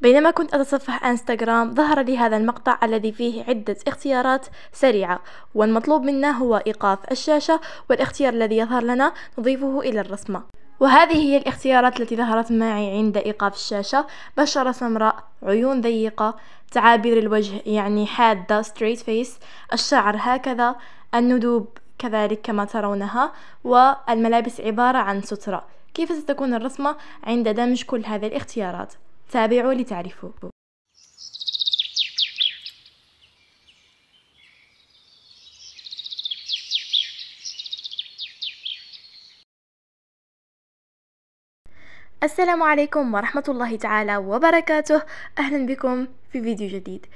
بينما كنت أتصفح انستغرام ظهر لي هذا المقطع الذي فيه عدة اختيارات سريعة والمطلوب منا هو إيقاف الشاشة والاختيار الذي يظهر لنا نضيفه إلى الرسمة وهذه هي الاختيارات التي ظهرت معي عند إيقاف الشاشة بشرة سمراء عيون ضيقة تعابير الوجه يعني حادة straight face الشعر هكذا الندوب كذلك كما ترونها والملابس عبارة عن سترة كيف ستكون الرسمة عند دمج كل هذه الاختيارات تابعوا لتعرفوا السلام عليكم ورحمة الله تعالى وبركاته أهلا بكم في فيديو جديد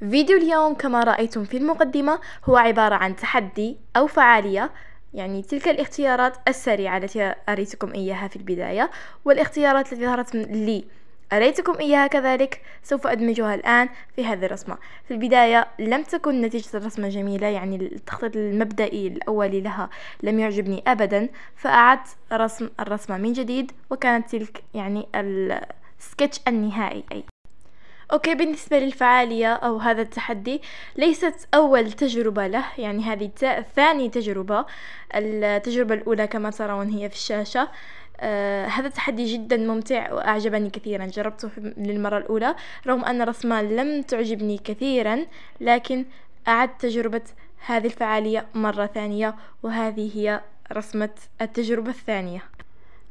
فيديو اليوم كما رأيتم في المقدمة هو عبارة عن تحدي أو فعالية يعني تلك الاختيارات السريعة التي أريتكم إياها في البداية والاختيارات التي ظهرت لي أريتكم إياها كذلك سوف أدمجها الآن في هذه الرسمة في البداية لم تكن نتيجة الرسمة جميلة يعني التخطيط المبدئي الأولي لها لم يعجبني أبدا فأعدت رسم الرسمة من جديد وكانت تلك يعني السكتش النهائي أي. اوكي بالنسبة للفعالية او هذا التحدي ليست اول تجربة له يعني هذه ثاني تجربة التجربة الاولى كما ترون هي في الشاشة آه، هذا التحدي جدا ممتع وأعجبني كثيرا جربته للمرة الأولى رغم أن رسمة لم تعجبني كثيرا لكن أعدت تجربة هذه الفعالية مرة ثانية وهذه هي رسمة التجربة الثانية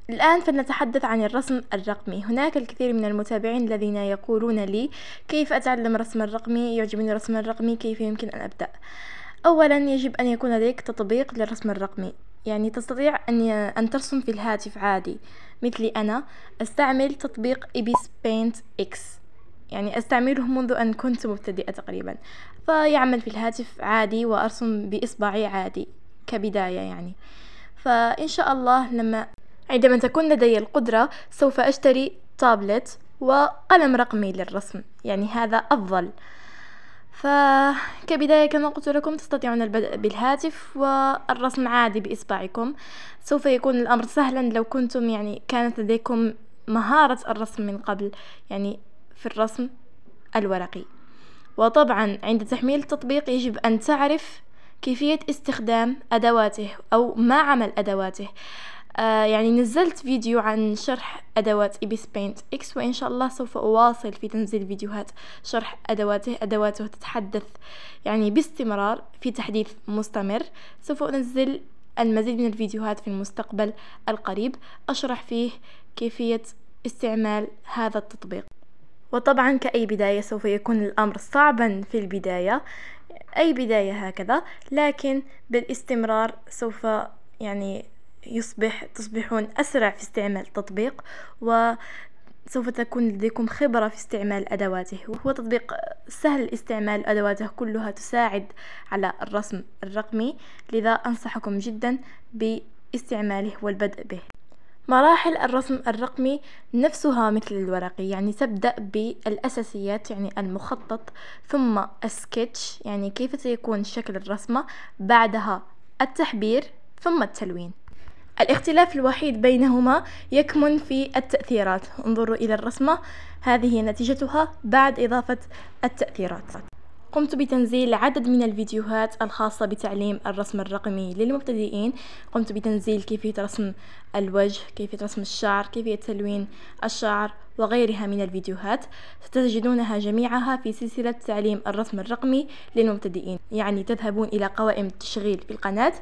الآن فلنتحدث عن الرسم الرقمي هناك الكثير من المتابعين الذين يقولون لي كيف أتعلم الرسم الرقمي يعجبني الرسم الرقمي كيف يمكن أن أبدأ أولا يجب أن يكون لديك تطبيق للرسم الرقمي يعني تستطيع أن, أن ترسم في الهاتف عادي مثلي أنا أستعمل تطبيق إبيس بينت إكس يعني أستعمله منذ أن كنت مبتدئة تقريبا فيعمل في الهاتف عادي وأرسم بإصبعي عادي كبداية يعني فإن شاء الله لما عندما تكون لدي القدرة سوف أشتري تابلت وقلم رقمي للرسم يعني هذا أفضل فكبداية كما قلت لكم تستطيعون البدء بالهاتف والرسم عادي بإصبعكم سوف يكون الأمر سهلا لو كنتم يعني كانت لديكم مهارة الرسم من قبل يعني في الرسم الورقي وطبعا عند تحميل التطبيق يجب أن تعرف كيفية استخدام أدواته أو ما عمل أدواته آه، يعني نزلت فيديو عن شرح أدوات إيبيس بينت إكس وإن شاء الله سوف أواصل في تنزيل فيديوهات شرح أدواته أدواته تتحدث يعني باستمرار في تحديث مستمر سوف أنزل المزيد من الفيديوهات في المستقبل القريب أشرح فيه كيفية استعمال هذا التطبيق وطبعا كأي بداية سوف يكون الأمر صعبا في البداية أي بداية هكذا لكن بالاستمرار سوف يعني يصبح تصبحون أسرع في استعمال التطبيق و سوف تكون لديكم خبرة في استعمال أدواته وهو تطبيق سهل استعمال أدواته كلها تساعد على الرسم الرقمي لذا أنصحكم جدا باستعماله والبدء به مراحل الرسم الرقمي نفسها مثل الورقي يعني تبدأ بالأساسيات يعني المخطط ثم السكتش يعني كيف سيكون شكل الرسمة بعدها التحبير ثم التلوين الاختلاف الوحيد بينهما يكمن في التأثيرات انظروا إلى الرسمة هذه نتيجتها بعد إضافة التأثيرات قمت بتنزيل عدد من الفيديوهات الخاصة بتعليم الرسم الرقمي للمبتدئين قمت بتنزيل كيفية رسم الوجه كيفية رسم الشعر كيفية تلوين الشعر وغيرها من الفيديوهات ستجدونها جميعها في سلسلة تعليم الرسم الرقمي للمبتدئين يعني تذهبون إلى قوائم التشغيل في القناة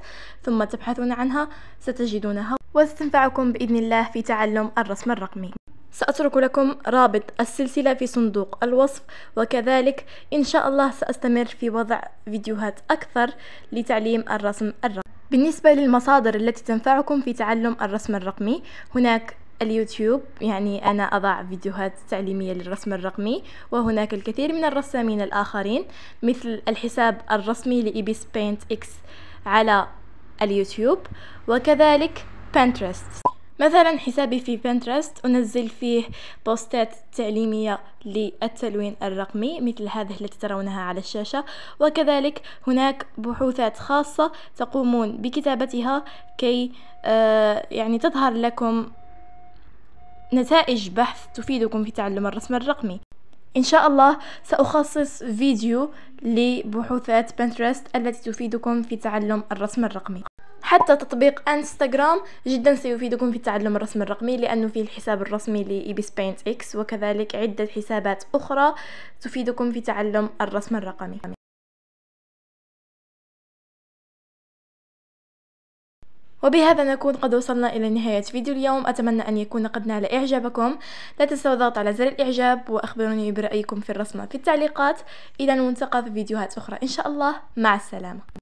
ثم تبحثون عنها ستجدونها وستنفعكم بإذن الله في تعلم الرسم الرقمي سأترك لكم رابط السلسلة في صندوق الوصف وكذلك إن شاء الله سأستمر في وضع فيديوهات أكثر لتعليم الرسم الرقمي بالنسبة للمصادر التي تنفعكم في تعلم الرسم الرقمي هناك اليوتيوب يعني أنا أضع فيديوهات تعليمية للرسم الرقمي وهناك الكثير من الرسامين الآخرين مثل الحساب الرسمي لإيبيس بينت إكس على اليوتيوب وكذلك بنترست مثلا حسابي في بنترست أنزل فيه بوستات تعليمية للتلوين الرقمي مثل هذه التي ترونها على الشاشة وكذلك هناك بحوثات خاصة تقومون بكتابتها كي آه، يعني تظهر لكم نتائج بحث تفيدكم في تعلم الرسم الرقمي إن شاء الله سأخصص فيديو لبحوثات بنترست التي تفيدكم في تعلم الرسم الرقمي حتى تطبيق انستغرام جدا سيفيدكم في تعلم الرسم الرقمي لانه فيه الحساب الرسمي لايبيس بينت اكس وكذلك عده حسابات اخرى تفيدكم في تعلم الرسم الرقمي وبهذا نكون قد وصلنا إلى نهاية فيديو اليوم أتمنى أن يكون قد نال إعجابكم لا تنسوا الضغط على زر الإعجاب وأخبروني برأيكم في الرسمة في التعليقات إلى نلتقى في فيديوهات أخرى إن شاء الله مع السلامة